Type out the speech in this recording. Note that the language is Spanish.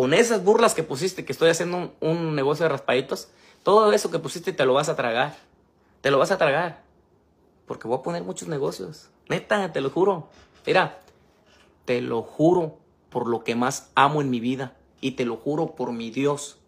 con esas burlas que pusiste, que estoy haciendo un, negocio de raspaditos, todo eso que pusiste te lo vas a tragar. Te lo vas a tragar. Porque voy a poner muchos negocios. Neta, te lo juro. Mira, te lo juro por lo que más amo en mi vida. Y te lo juro por mi Dios.